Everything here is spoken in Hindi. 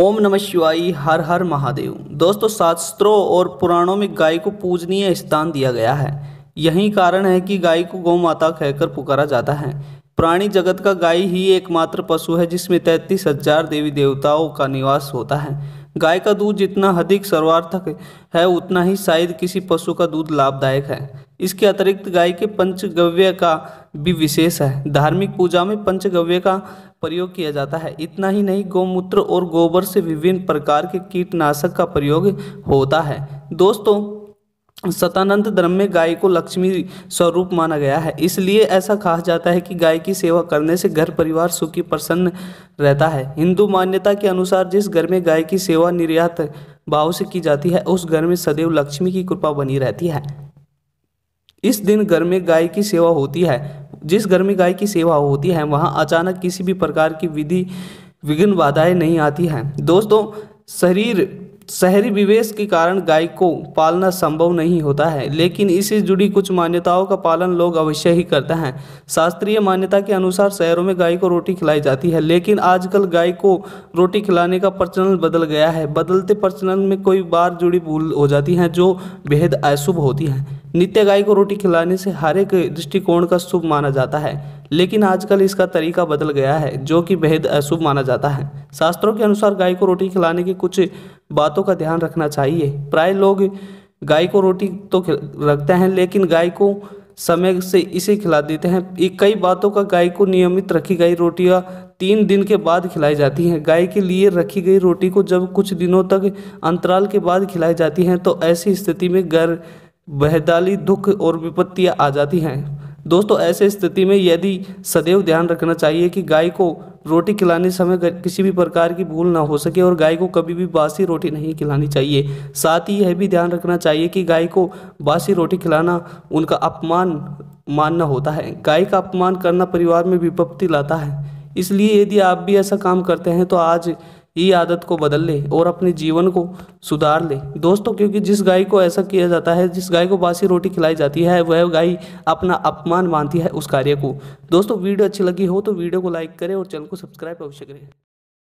ओम नमः शिवाय हर हर महादेव दोस्तों शास्त्रों और पुराणों में गाय को पूजनीय स्थान दिया गया है यही कारण है कि गाय को गौ माता कहकर पुकारा जाता है प्राणी जगत का गाय ही एकमात्र पशु है जिसमें तैतीस हजार देवी देवताओं का निवास होता है गाय का दूध जितना अधिक सर्वार्थक है उतना ही शायद किसी पशु का दूध लाभदायक है इसके अतिरिक्त गाय के पंचगव्य का भी विशेष है धार्मिक पूजा में पंचगव्य का प्रयोग किया जाता है इतना ही नहीं गौमूत्र और गोबर से विभिन्न प्रकार के कीटनाशक का प्रयोग होता है दोस्तों सतानंद धर्म में गाय को लक्ष्मी स्वरूप माना गया है इसलिए ऐसा कहा जाता है कि गाय की सेवा करने से घर परिवार सुखी प्रसन्न रहता है हिंदू मान्यता के अनुसार जिस घर में गाय की सेवा निर्यात भाव से की जाती है उस घर में सदैव लक्ष्मी की कृपा बनी रहती है इस दिन घर में गाय की सेवा होती है जिस घर में गाय की सेवा होती है वहाँ अचानक किसी भी प्रकार की विधि विघ्न बाधाएं नहीं आती हैं दोस्तों शरीर शहरी विवेश के कारण गाय को पालना संभव नहीं होता है लेकिन इससे जुड़ी कुछ मान्यताओं का पालन लोग अवश्य ही करते हैं शास्त्रीय मान्यता के अनुसार शहरों में गाय को रोटी खिलाई जाती है लेकिन आजकल गाय को रोटी खिलाने का प्रचलन बदल गया है बदलते प्रचलन में कोई बार जुड़ी भूल हो जाती है जो बेहद अशुभ होती है नित्य गाय को रोटी खिलाने से हर एक दृष्टिकोण का शुभ माना जाता है लेकिन आजकल इसका तरीका बदल गया है जो कि बेहद अशुभ माना जाता है शास्त्रों के अनुसार गाय को रोटी खिलाने के कुछ बातों का ध्यान रखना चाहिए प्राय लोग गाय को रोटी तो रखते हैं लेकिन गाय को समय से इसे खिला देते हैं कई बातों का गाय को नियमित रखी गई रोटियां तीन दिन के बाद खिलाई जाती हैं गाय के लिए रखी गई रोटी को जब कुछ दिनों तक अंतराल के बाद खिलाई जाती हैं तो ऐसी स्थिति में घर बहदाली दुख और विपत्तियाँ आ जाती हैं दोस्तों ऐसे स्थिति में यदि सदैव ध्यान रखना चाहिए कि गाय को रोटी खिलाने समय किसी भी प्रकार की भूल ना हो सके और गाय को कभी भी बासी रोटी नहीं खिलानी चाहिए साथ ही यह भी ध्यान रखना चाहिए कि गाय को बासी रोटी खिलाना उनका अपमान मानना होता है गाय का अपमान करना परिवार में विपत्ति लाता है इसलिए यदि आप भी ऐसा काम करते हैं तो आज ही आदत को बदल ले और अपने जीवन को सुधार ले दोस्तों क्योंकि जिस गाय को ऐसा किया जाता है जिस गाय को बासी रोटी खिलाई जाती है वह गाय अपना अपमान मानती है उस कार्य को दोस्तों वीडियो अच्छी लगी हो तो वीडियो को लाइक करें और चैनल को सब्सक्राइब अवश्य करें